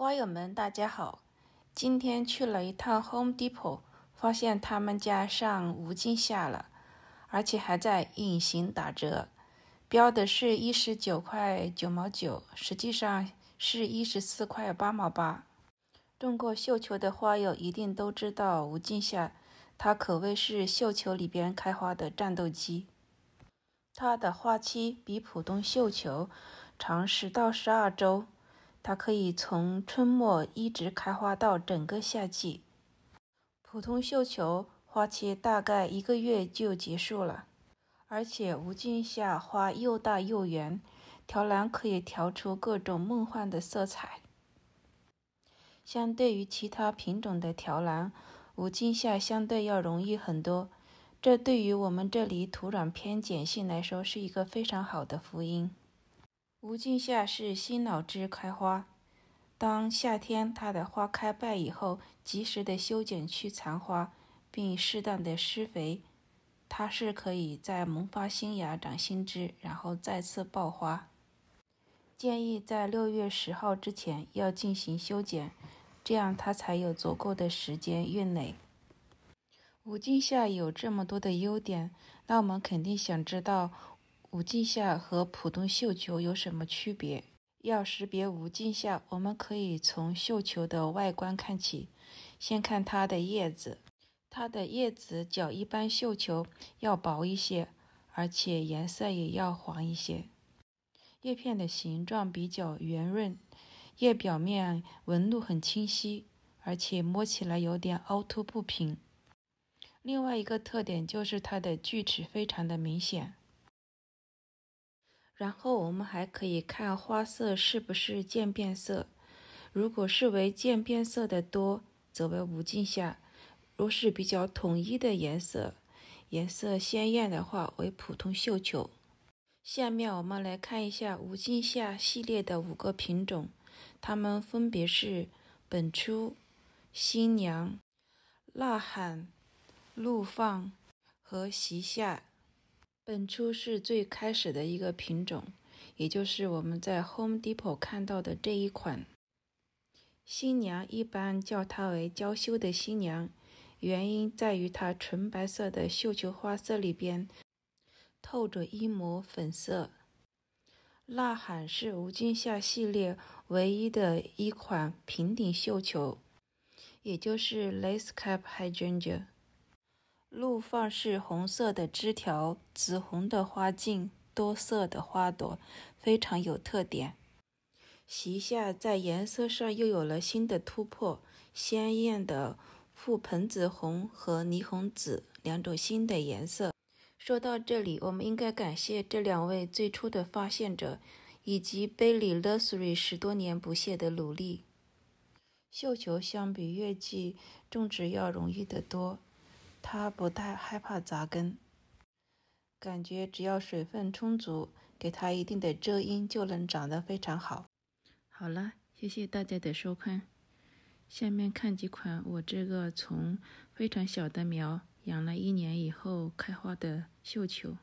花友们，大家好！今天去了一趟 Home Depot，发现他们家上无尽夏了，而且还在隐形打折，标的是一十九块九毛九，实际上是一十四块八毛八。种过绣球的花友一定都知道，无尽夏它可谓是绣球里边开花的战斗机，它的花期比普通绣球长十到十二周。它可以从春末一直开花到整个夏季。普通绣球花期大概一个月就结束了，而且无尽夏花又大又圆，调蓝可以调出各种梦幻的色彩。相对于其他品种的调蓝，无尽夏相对要容易很多，这对于我们这里土壤偏碱性来说是一个非常好的福音。无尽夏是新老枝开花，当夏天它的花开败以后，及时的修剪去残花，并适当的施肥，它是可以在萌发新芽、长新枝，然后再次爆花。建议在六月十号之前要进行修剪，这样它才有足够的时间孕蕾。无尽夏有这么多的优点，那我们肯定想知道。无尽夏和普通绣球有什么区别？要识别无尽夏，我们可以从绣球的外观看起。先看它的叶子，它的叶子较一般绣球要薄一些，而且颜色也要黄一些。叶片的形状比较圆润，叶表面纹路很清晰，而且摸起来有点凹凸不平。另外一个特点就是它的锯齿非常的明显。然后我们还可以看花色是不是渐变色，如果是为渐变色的多，则为无尽夏；若是比较统一的颜色，颜色鲜艳的话，为普通绣球。下面我们来看一下无尽夏系列的五个品种，它们分别是本初、新娘、呐喊、怒放和席夏。本初是最开始的一个品种，也就是我们在 Home Depot 看到的这一款。新娘一般叫它为“娇羞的新娘”，原因在于它纯白色的绣球花色里边透着一抹粉色。呐喊是无尽夏系列唯一的一款平顶绣球，也就是 Lace Cap Hydrangea。怒放是红色的枝条、紫红的花茎、多色的花朵，非常有特点。席下在颜色上又有了新的突破，鲜艳的覆盆子红和霓虹紫两种新的颜色。说到这里，我们应该感谢这两位最初的发现者，以及贝里勒斯瑞十多年不懈的努力。绣球相比月季种植要容易得多。它不太害怕扎根，感觉只要水分充足，给它一定的遮阴，就能长得非常好。好了，谢谢大家的收看。下面看几款我这个从非常小的苗养了一年以后开花的绣球。